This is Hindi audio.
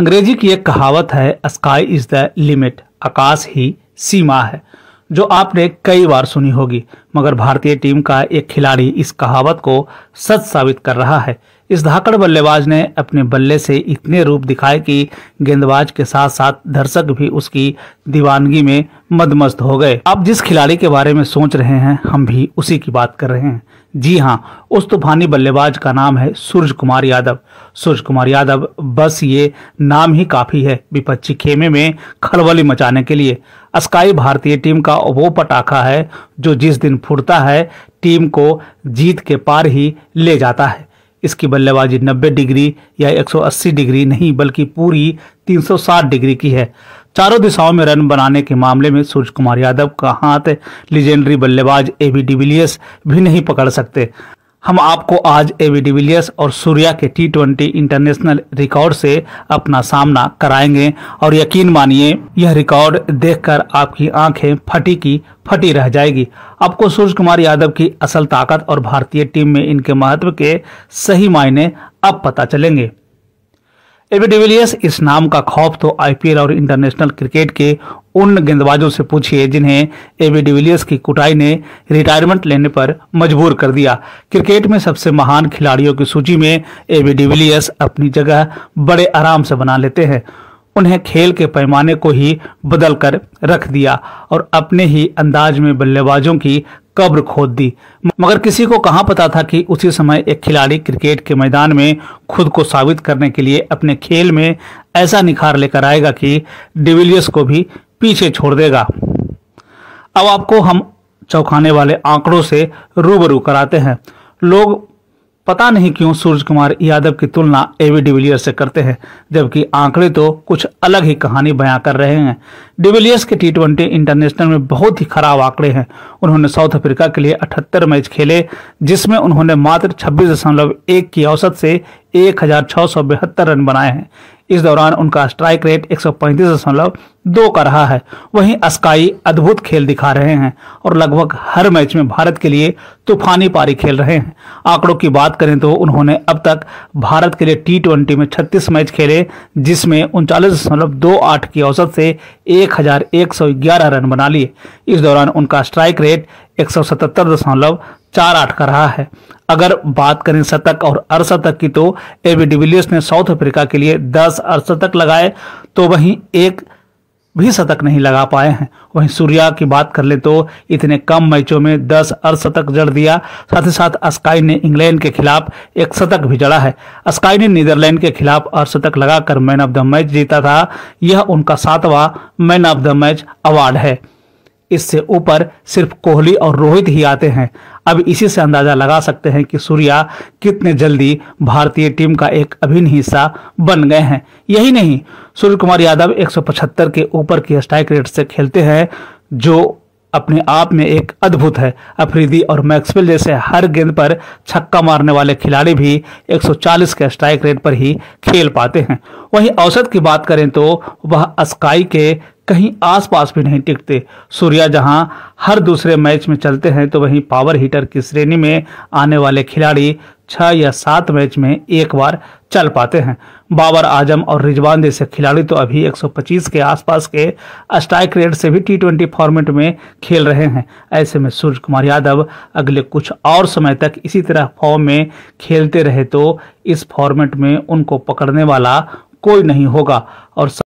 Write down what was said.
अंग्रेजी की एक कहावत है स्काई इज द लिमिट आकाश ही सीमा है जो आपने कई बार सुनी होगी मगर भारतीय टीम का एक खिलाड़ी इस कहावत को सच साबित कर रहा है इस धाकड़ बल्लेबाज ने अपने बल्ले से इतने रूप दिखाए कि गेंदबाज के साथ साथ दर्शक भी उसकी दीवानगी में मदमस्त हो गए अब जिस खिलाड़ी के बारे में सोच रहे हैं हम भी उसी की बात कर रहे हैं जी हाँ उस तूफानी बल्लेबाज का नाम है सूर्य कुमार यादव सूर्य कुमार यादव बस ये नाम ही काफी है विपक्षी खेमे में खलबली मचाने के लिए अस्काई भारतीय टीम का वो पटाखा है जो जिस दिन फूटता है टीम को जीत के पार ही ले जाता है इसकी बल्लेबाजी 90 डिग्री या 180 डिग्री नहीं बल्कि पूरी 360 डिग्री की है चारों दिशाओं में रन बनाने के मामले में सूर्य कुमार यादव का हाथ लीजेंडरी बल्लेबाज ए बी डिविलियर्स भी नहीं पकड़ सकते हम आपको आज एवी डिविलियर्स और सूर्या के टी ट्वेंटी इंटरनेशनल रिकॉर्ड से अपना सामना कराएंगे और यकीन मानिए यह रिकॉर्ड देखकर आपकी आंखें फटी की फटी रह जाएगी आपको सूर्य कुमार यादव की असल ताकत और भारतीय टीम में इनके महत्व के सही मायने अब पता चलेंगे एबी डिविलियर्स इस नाम का खौफ तो आईपीएल और इंटरनेशनल क्रिकेट के उन गेंदबाजों से पूछिए जिन्हें एबी डिविलियर्स की कुटाई ने रिटायरमेंट लेने पर मजबूर कर दिया क्रिकेट में सबसे महान खिलाड़ियों की सूची में एबी डिविलियर्स अपनी जगह बड़े आराम से बना लेते हैं उन्हें खेल के पैमाने को ही बदल कर रख दिया और अपने ही अंदाज में बल्लेबाजों की कब्र खोद दी मगर किसी को कहां पता था कि उसी समय एक खिलाड़ी क्रिकेट के मैदान में खुद को साबित करने के लिए अपने खेल में ऐसा निखार लेकर आएगा कि डिविलियर्स को भी पीछे छोड़ देगा अब आपको हम चौंकाने वाले आंकड़ों से रूबरू कराते हैं लोग पता नहीं क्यों सूरज कुमार यादव की तुलना एवी डिविलियर्स से करते हैं जबकि आंकड़े तो कुछ अलग ही कहानी बयां कर रहे हैं डिविलियर्स के टी ट्वेंटी इंटरनेशनल में बहुत ही खराब आंकड़े हैं उन्होंने साउथ अफ्रीका के लिए 78 मैच खेले जिसमें उन्होंने मात्र 26.1 की औसत से एक रन बनाए हैं इस दौरान उनका स्ट्राइक रेट एक दो का रहा है वहीं अस्काई अद्भुत खेल दिखा रहे हैं और लगभग हर मैच में भारत के लिए तूफानी पारी खेल रहे हैं आंकड़ों की बात करें तो उन्होंने अब तक भारत के लिए टी ट्वेंटी में 36 मैच खेले जिसमें उनचालीस दशमलव दो आठ की औसत से 1111 रन बना लिए इस दौरान उनका स्ट्राइक रेट एक का रहा है अगर बात करें शतक और अर्धशतक की तो एवी डिविलियर्स ने साउथ अफ्रीका के लिए 10 अर्धशतक लगाए तो वहीं एक भी शतक नहीं लगा पाए हैं वहीं सूर्या की बात कर ले तो इतने कम मैचों में 10 अर्धशतक जड़ दिया साथ ही साथ अस्काई ने इंग्लैंड के खिलाफ एक शतक भी जड़ा है अस्काई ने नीदरलैंड के खिलाफ अर्धशतक लगाकर मैन ऑफ द मैच जीता था यह उनका सातवां man of the match award है इससे ऊपर सिर्फ कोहली और रोहित ही आते हैं अब इसी से अंदाजा लगा सकते हैं कि सूर्या कितने जल्दी भारतीय टीम का एक अभिन्न हिस्सा बन गए हैं यही नहीं सूर्य कुमार यादव एक के ऊपर की स्ट्राइक रेट से खेलते हैं जो अपने आप में एक अद्भुत है अफरीदी और मैक्सवेल जैसे हर गेंद पर छक्का मारने वाले खिलाड़ी भी 140 के स्ट्राइक रेट पर ही खेल पाते हैं वहीं औसत की बात करें तो वह अस्काई के कहीं आसपास भी नहीं टिकते सूर्या जहां हर दूसरे मैच में चलते हैं तो वहीं पावर हीटर की श्रेणी में आने वाले खिलाड़ी छह या सात मैच में एक बार चल पाते हैं बाबर आजम और रिजवान जैसे खिलाड़ी तो अभी 125 के आसपास के स्ट्राइक रेट से भी टी फॉर्मेट में खेल रहे हैं ऐसे में सूर्य कुमार यादव अगले कुछ और समय तक इसी तरह फॉर्म में खेलते रहे तो इस फॉर्मेट में उनको पकड़ने वाला कोई नहीं होगा और